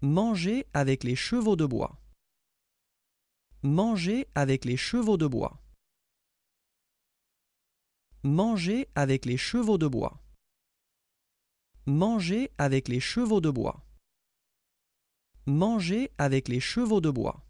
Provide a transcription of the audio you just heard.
Manger avec les chevaux de bois. Manger avec les chevaux de bois. Manger avec les chevaux de bois. Manger avec les chevaux de bois. Manger avec les chevaux de bois.